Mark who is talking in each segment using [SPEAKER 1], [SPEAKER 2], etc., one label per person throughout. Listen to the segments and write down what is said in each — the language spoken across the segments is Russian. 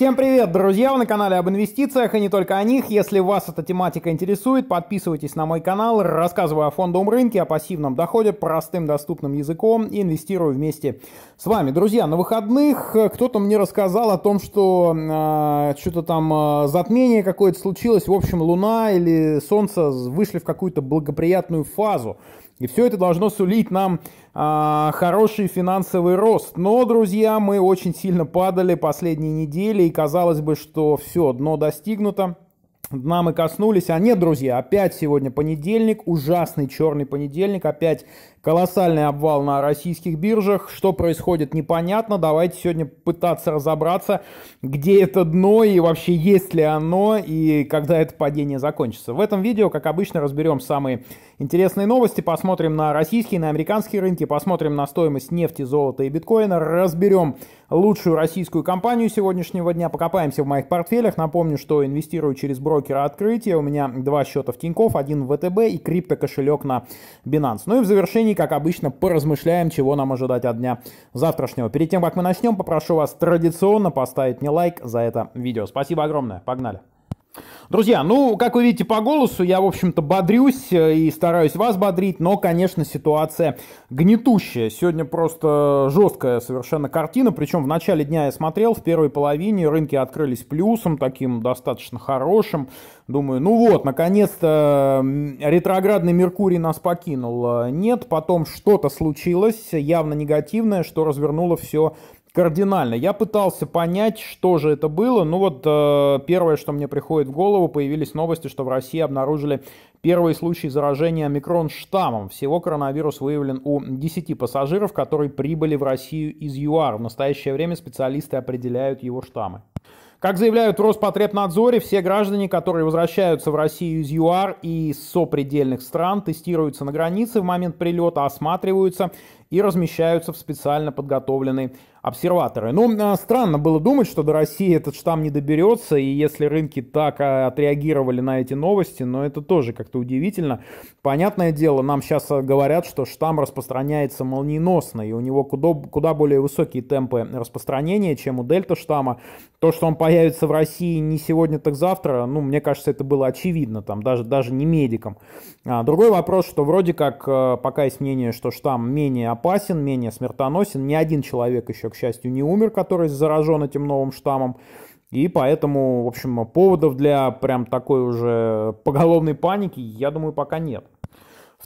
[SPEAKER 1] Всем привет, друзья! Вы на канале об инвестициях и не только о них. Если вас эта тематика интересует, подписывайтесь на мой канал, рассказываю о фондовом рынке, о пассивном доходе простым доступным языком и инвестирую вместе с вами. Друзья, на выходных э, кто-то мне рассказал о том, что э, что-то там э, затмение какое-то случилось. В общем, Луна или Солнце вышли в какую-то благоприятную фазу. И все это должно сулить нам а, хороший финансовый рост. Но, друзья, мы очень сильно падали последние недели, и казалось бы, что все, дно достигнуто. Дна мы коснулись, а нет, друзья, опять сегодня понедельник, ужасный черный понедельник, опять колоссальный обвал на российских биржах, что происходит непонятно, давайте сегодня пытаться разобраться, где это дно и вообще есть ли оно, и когда это падение закончится. В этом видео, как обычно, разберем самые Интересные новости, посмотрим на российские, на американские рынки, посмотрим на стоимость нефти, золота и биткоина, разберем лучшую российскую компанию сегодняшнего дня, покопаемся в моих портфелях. Напомню, что инвестирую через брокера открытия, у меня два счета в Тинькофф, один в ВТБ и криптокошелек на Binance. Ну и в завершении, как обычно, поразмышляем, чего нам ожидать от дня завтрашнего. Перед тем, как мы начнем, попрошу вас традиционно поставить мне лайк за это видео. Спасибо огромное, погнали! Друзья, ну, как вы видите по голосу, я, в общем-то, бодрюсь э, и стараюсь вас бодрить, но, конечно, ситуация гнетущая. Сегодня просто жесткая совершенно картина, причем в начале дня я смотрел, в первой половине рынки открылись плюсом, таким достаточно хорошим. Думаю, ну вот, наконец-то ретроградный Меркурий нас покинул. Э, нет, потом что-то случилось, явно негативное, что развернуло все кардинально. Я пытался понять, что же это было. Ну вот э, первое, что мне приходит в голову, появились новости, что в России обнаружили первый случай заражения микрон-штаммом. Всего коронавирус выявлен у 10 пассажиров, которые прибыли в Россию из ЮАР. В настоящее время специалисты определяют его штаммы. Как заявляют в Роспотребнадзоре, все граждане, которые возвращаются в Россию из ЮАР и из сопредельных стран, тестируются на границе в момент прилета, осматриваются и размещаются в специально подготовленные обсерваторы. Ну, а, странно было думать, что до России этот штамм не доберется, и если рынки так а, отреагировали на эти новости, но это тоже как-то удивительно. Понятное дело, нам сейчас а, говорят, что штамм распространяется молниеносно, и у него куда, куда более высокие темпы распространения, чем у дельта штамма. То, что он появится в России не сегодня, так завтра, ну, мне кажется, это было очевидно, там, даже, даже не медикам. А, другой вопрос, что вроде как пока есть мнение, что штамм менее опасен, менее смертоносен. Ни один человек еще, к счастью, не умер, который заражен этим новым штаммом. И поэтому, в общем, поводов для прям такой уже поголовной паники, я думаю, пока нет.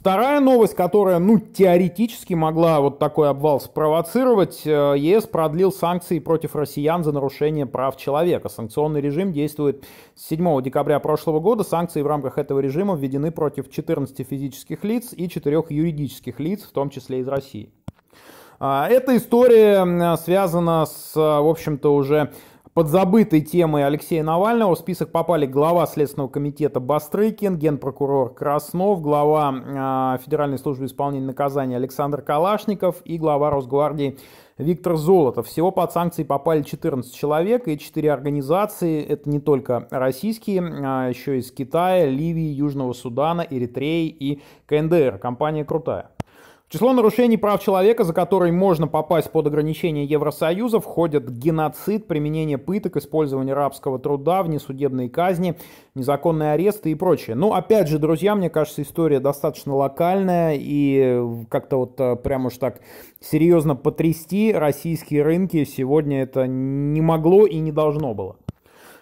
[SPEAKER 1] Вторая новость, которая, ну, теоретически могла вот такой обвал спровоцировать, э, ЕС продлил санкции против россиян за нарушение прав человека. Санкционный режим действует с 7 декабря прошлого года. Санкции в рамках этого режима введены против 14 физических лиц и 4 юридических лиц, в том числе из России. А, эта история связана с, э, в общем-то, уже под забытой темой Алексея Навального в список попали глава Следственного комитета Бастрыкин, генпрокурор Краснов, глава э, Федеральной службы исполнения наказания Александр Калашников и глава Росгвардии Виктор Золотов. Всего под санкции попали 14 человек и 4 организации. Это не только российские, а еще из Китая, Ливии, Южного Судана, Эритреи и КНДР. Компания крутая число нарушений прав человека, за которые можно попасть под ограничение Евросоюза, входят геноцид, применение пыток, использование рабского труда, внесудебные казни, незаконные аресты и прочее. Но ну, опять же, друзья, мне кажется, история достаточно локальная и как-то вот э, прям уж так серьезно потрясти российские рынки сегодня это не могло и не должно было.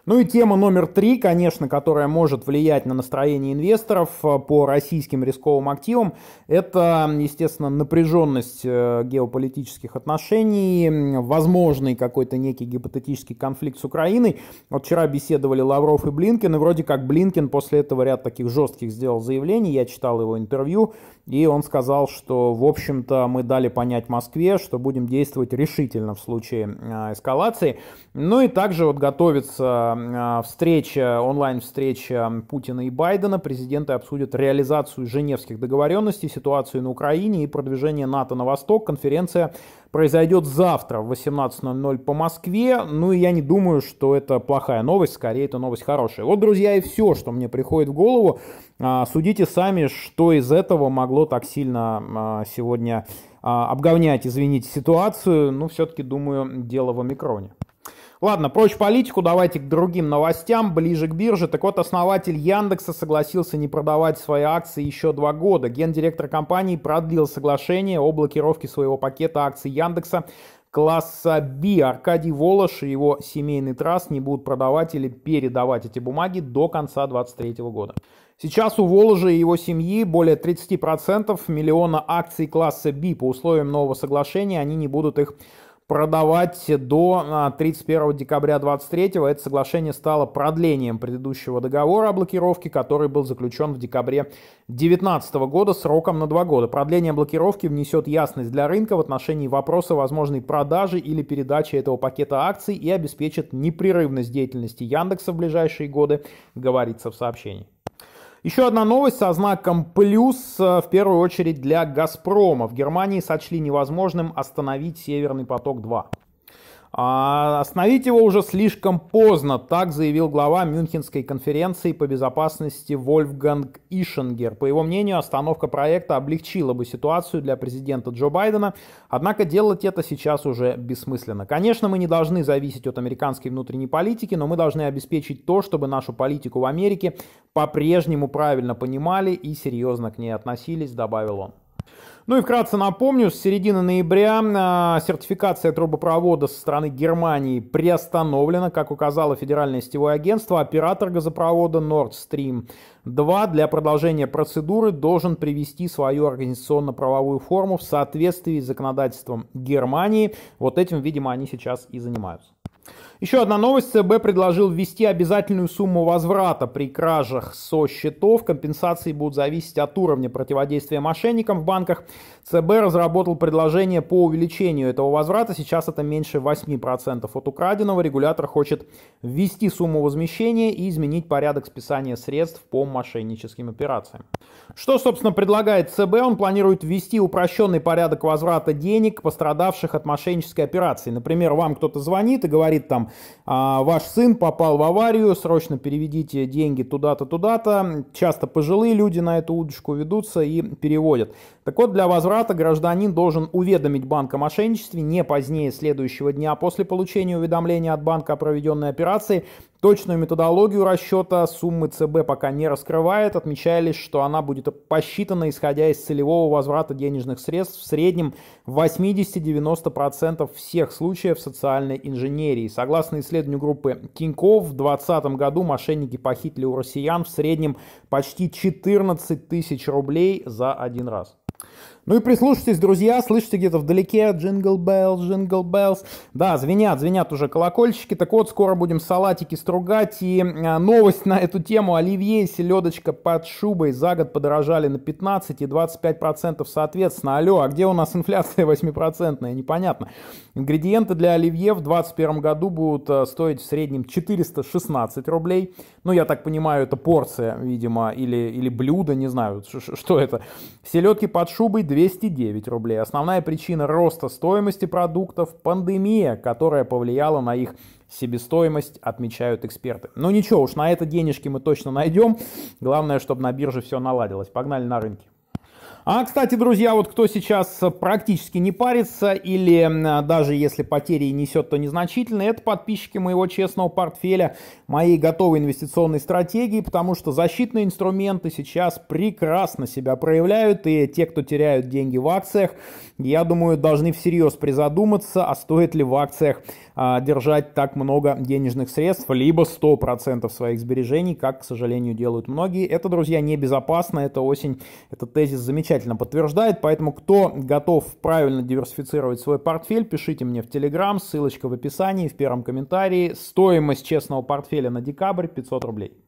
[SPEAKER 1] Ну и тема номер три, конечно, которая может влиять на настроение инвесторов э, по российским рисковым активам, это, естественно, напряженность э, геополитических отношений, возможный какой-то некий гипотетический конфликт с Украиной. Вот вчера беседовали Лавров и Блинкин, и вроде как Блинкин после этого ряд таких жестких сделал заявлений, я читал его интервью, и он сказал, что, в общем-то, мы дали понять Москве, что будем действовать решительно в случае э, эскалации. Ну и также вот готовится а, встреча, онлайн-встреча Путина и Байдена. Президенты обсудят реализацию женевских договоренностей, ситуацию на Украине и продвижение НАТО на восток. Конференция произойдет завтра в 18.00 по Москве. Ну и я не думаю, что это плохая новость, скорее это новость хорошая. Вот, друзья, и все, что мне приходит в голову. А, судите сами, что из этого могло так сильно а, сегодня обговнять, извините, ситуацию. Но ну, все-таки, думаю, дело в омикроне. Ладно, прочь политику, давайте к другим новостям, ближе к бирже. Так вот, основатель Яндекса согласился не продавать свои акции еще два года. Гендиректор компании продлил соглашение о блокировке своего пакета акций Яндекса класса B. Аркадий Волош и его семейный траст не будут продавать или передавать эти бумаги до конца 2023 года. Сейчас у Воложа и его семьи более 30% миллиона акций класса B. По условиям нового соглашения они не будут их продавать до 31 а, декабря 2023. Это соглашение стало продлением предыдущего договора о блокировке, который был заключен в декабре 2019 года сроком на два года. Продление блокировки внесет ясность для рынка в отношении вопроса возможной продажи или передачи этого пакета акций и обеспечит непрерывность деятельности Яндекса в ближайшие годы, говорится в сообщении. Еще одна новость со знаком «плюс», э, в первую очередь для «Газпрома». В Германии сочли невозможным остановить «Северный поток-2». А остановить его уже слишком поздно, так заявил глава Мюнхенской конференции по безопасности Вольфганг Ишенгер. По его мнению, остановка проекта облегчила бы ситуацию для президента Джо Байдена, однако делать это сейчас уже бессмысленно. Конечно, мы не должны зависеть от американской внутренней политики, но мы должны обеспечить то, чтобы нашу политику в Америке по-прежнему правильно понимали и серьезно к ней относились, добавил он. Ну и вкратце напомню, с середины ноября а, сертификация трубопровода со стороны Германии приостановлена, как указало Федеральное сетевое агентство, оператор газопровода Nord Stream 2 для продолжения процедуры должен привести свою организационно-правовую форму в соответствии с законодательством Германии. Вот этим, видимо, они сейчас и занимаются. Еще одна новость. ЦБ предложил ввести обязательную сумму возврата при кражах со счетов. Компенсации будут зависеть от уровня противодействия мошенникам в банках. ЦБ разработал предложение по увеличению этого возврата. Сейчас это меньше 8% от украденного. Регулятор хочет ввести сумму возмещения и изменить порядок списания средств по мошенническим операциям. Что, собственно, предлагает ЦБ? Он планирует ввести упрощенный порядок возврата денег пострадавших от мошеннической операции. Например, вам кто-то звонит и говорит там, а, ваш сын попал в аварию, срочно переведите деньги туда-то, туда-то. Часто пожилые люди на эту удочку ведутся и переводят. Так вот, для возврата гражданин должен уведомить банк о мошенничестве не позднее следующего дня после получения уведомления от банка о проведенной операции, Точную методологию расчета суммы ЦБ пока не раскрывает. Отмечались, что она будет посчитана, исходя из целевого возврата денежных средств в среднем 80-90% всех случаев социальной инженерии. Согласно исследованию группы Тиньков, в 2020 году мошенники похитили у россиян в среднем почти 14 тысяч рублей за один раз. Ну и прислушайтесь, друзья, слышите где-то вдалеке джингл белл, джингл беллс. Да, звенят, звенят уже колокольчики. Так вот, скоро будем салатики стругать. И а, новость на эту тему. Оливье и селедочка под шубой за год подорожали на 15 и 25 процентов соответственно. Алло, а где у нас инфляция 8-процентная? Непонятно. Ингредиенты для оливье в 2021 году будут э, стоить в среднем 416 рублей ну, я так понимаю, это порция, видимо, или, или блюдо, не знаю, что это. Селедки под шубой 209 рублей. Основная причина роста стоимости продуктов – пандемия, которая повлияла на их себестоимость, отмечают эксперты. Ну ничего, уж на это денежки мы точно найдем. Главное, чтобы на бирже все наладилось. Погнали на рынки. А, кстати, друзья, вот кто сейчас практически не парится или а, даже если потери несет, то незначительные – это подписчики моего честного портфеля моей готовой инвестиционной стратегии, потому что защитные инструменты сейчас прекрасно себя проявляют, и те, кто теряют деньги в акциях, я думаю, должны всерьез призадуматься, а стоит ли в акциях а, держать так много денежных средств, либо 100% своих сбережений, как, к сожалению, делают многие. Это, друзья, небезопасно, это осень, этот тезис замечательно подтверждает, поэтому кто готов правильно диверсифицировать свой портфель, пишите мне в Telegram, ссылочка в описании, в первом комментарии. Стоимость честного портфеля апреля на декабрь 500 рублей.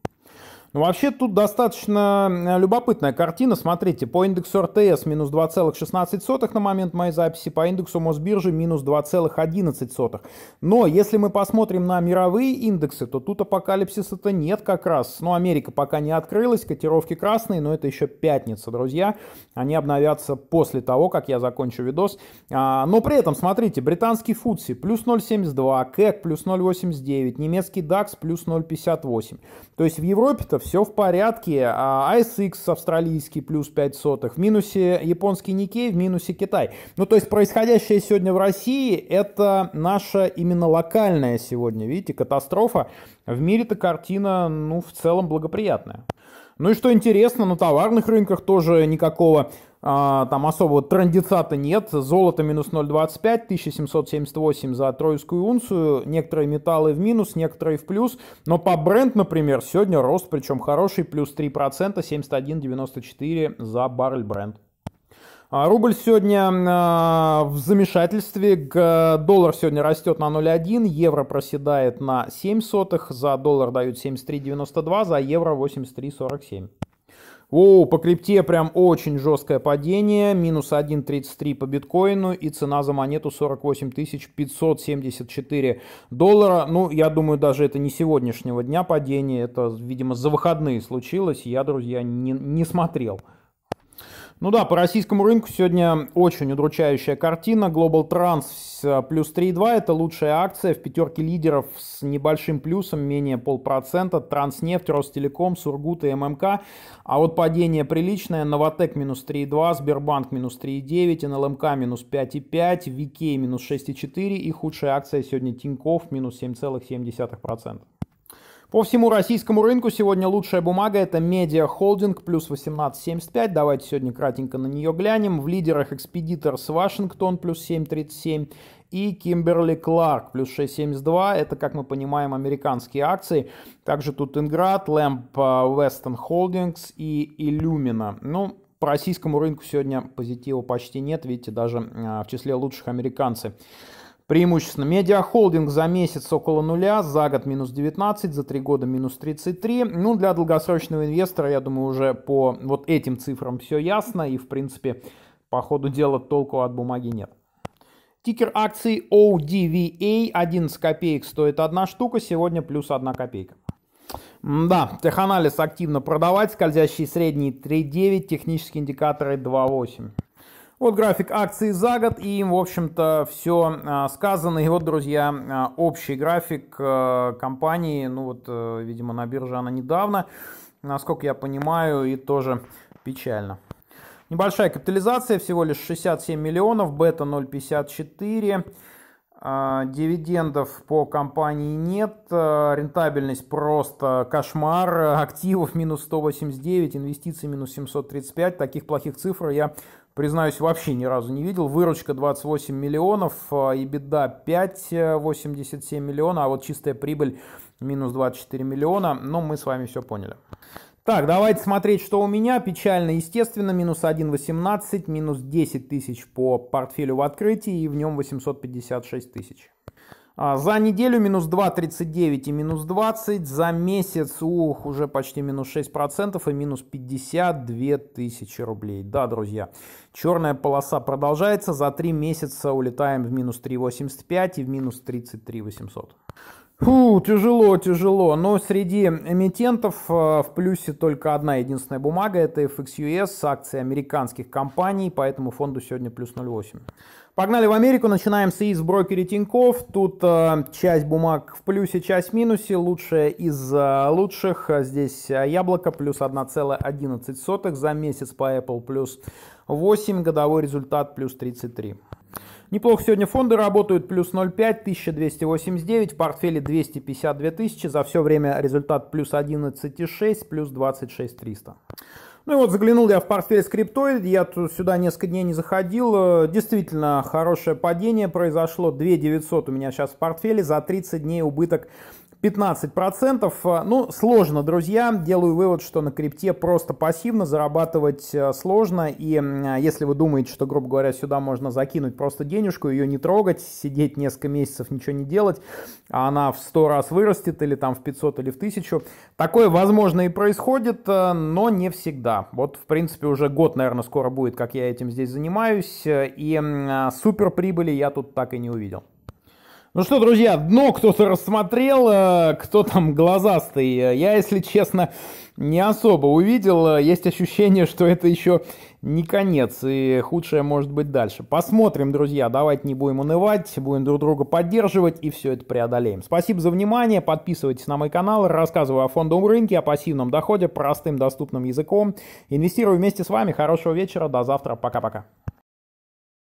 [SPEAKER 1] Ну, вообще тут достаточно э, любопытная картина. Смотрите, по индексу РТС минус 2,16 на момент моей записи, по индексу Мосбиржи минус 2,11. Но если мы посмотрим на мировые индексы, то тут апокалипсиса-то нет как раз. Ну, Америка пока не открылась, котировки красные, но это еще пятница, друзья. Они обновятся после того, как я закончу видос. А, но при этом, смотрите, британский фудси плюс 0,72, КЭК плюс 0,89, немецкий DAX плюс 0,58. То есть в Европе-то все в порядке. А ISX австралийский плюс 5 сотых, в минусе японский Никей, в минусе Китай. Ну, то есть происходящее сегодня в России, это наша именно локальная сегодня, видите, катастрофа. В мире-то картина, ну, в целом благоприятная. Ну и что интересно, на товарных рынках тоже никакого а, там особого трандицата нет. Золото минус 0,25, 1778 за тройскую унцию. Некоторые металлы в минус, некоторые в плюс. Но по бренд, например, сегодня рост, причем хороший, плюс 3%, 71,94 за баррель бренд. А, рубль сегодня а, в замешательстве, доллар сегодня растет на 0,1, евро проседает на 7 сотых, за доллар дают 73,92, за евро 83,47. О, по крипте прям очень жесткое падение, минус 1.33 по биткоину и цена за монету 48 574 доллара. Ну, я думаю, даже это не сегодняшнего дня падение, это, видимо, за выходные случилось, я, друзья, не, не смотрел. Ну да, по российскому рынку сегодня очень удручающая картина. Global Trans э, плюс 3,2 это лучшая акция в пятерке лидеров с небольшим плюсом, менее полпроцента. Транснефть, Ростелеком, Сургут и ММК. А вот падение приличное. Новотек минус 3,2, Сбербанк минус 3,9, НЛМК минус 5,5, Викей минус 6,4 и худшая акция сегодня Тиньков минус 7,7%. По всему российскому рынку сегодня лучшая бумага – это Media Holding плюс 18,75. Давайте сегодня кратенько на нее глянем. В лидерах экспедитор с Вашингтон плюс 7,37 и Кимберли Кларк плюс 6,72. Это, как мы понимаем, американские акции. Также тут Инград, Лэмп, Western Holdings и Illumina. Ну, по российскому рынку сегодня позитива почти нет. Видите, даже э, в числе лучших американцы преимущественно. Медиахолдинг за месяц около нуля, за год минус 19, за три года минус 33. Ну, для долгосрочного инвестора, я думаю, уже по вот этим цифрам все ясно. И, в принципе, по ходу дела толку от бумаги нет. Тикер акций ODVA 11 копеек стоит одна штука, сегодня плюс одна копейка. Да, теханализ активно продавать, скользящие средние 3.9, технические индикаторы 2.8. Вот график акций за год, и им, в общем-то, все а, сказано. И вот, друзья, а, общий график а, компании, ну вот, э, видимо, на бирже она недавно, насколько я понимаю, и тоже печально. Небольшая капитализация, всего лишь 67 миллионов, бета 0,54 а, дивидендов по компании нет, а, рентабельность просто кошмар, активов минус 189, инвестиций минус 735, таких плохих цифр я, признаюсь, вообще ни разу не видел. Выручка 28 миллионов, и беда 5,87 миллиона, а вот чистая прибыль минус 24 миллиона, но мы с вами все поняли. Так, давайте смотреть, что у меня. Печально, естественно, минус 1,18, минус 10 тысяч по портфелю в открытии и в нем 856 тысяч. А, за неделю минус 2,39 и минус 20. За месяц, ух, уже почти минус 6% и минус 52 тысячи рублей. Да, друзья, черная полоса продолжается. За 3 месяца улетаем в минус 3,85 и в минус 33 800. Фу, тяжело, тяжело. Но среди эмитентов э, в плюсе только одна единственная бумага. Это FXUS, акции американских компаний, поэтому фонду сегодня плюс 0,8. Погнали в Америку, начинаем с из брокере Тиньков. Тут э, часть бумаг в плюсе, часть в минусе. Лучшая из э, лучших. Здесь э, яблоко плюс 1,11 за месяц по Apple плюс 8, годовой результат плюс 33. Неплохо сегодня фонды работают, плюс 0,5, 1289, в портфеле 252 тысячи, за все время результат плюс 11,6, плюс 26 300. Ну и вот заглянул я в портфель скриптоид, я тут сюда несколько дней не заходил, э, действительно хорошее падение произошло, 2 900 у меня сейчас в портфеле, за 30 дней убыток 15%. А, ну, сложно, друзья. Делаю вывод, что на крипте просто пассивно зарабатывать а, сложно. И а, если вы думаете, что, грубо говоря, сюда можно закинуть просто денежку, ее не трогать, сидеть несколько месяцев, ничего не делать, а она в 100 раз вырастет или там в 500 или в 1000, такое, возможно, и происходит, но не всегда. Вот, в принципе, уже год, наверное, скоро будет, как я этим здесь занимаюсь. И супер прибыли я тут так и не увидел. Ну что, друзья, дно кто-то рассмотрел, э, кто там глазастый. Я, если честно, не особо увидел. Есть ощущение, что это еще не конец, и худшее может быть дальше. Посмотрим, друзья, давайте не будем унывать, будем друг друга поддерживать и все это преодолеем. Спасибо за внимание, подписывайтесь на мой канал, рассказываю о фондовом рынке, о пассивном доходе, простым доступным языком. Инвестирую вместе с вами, хорошего вечера, до завтра, пока-пока.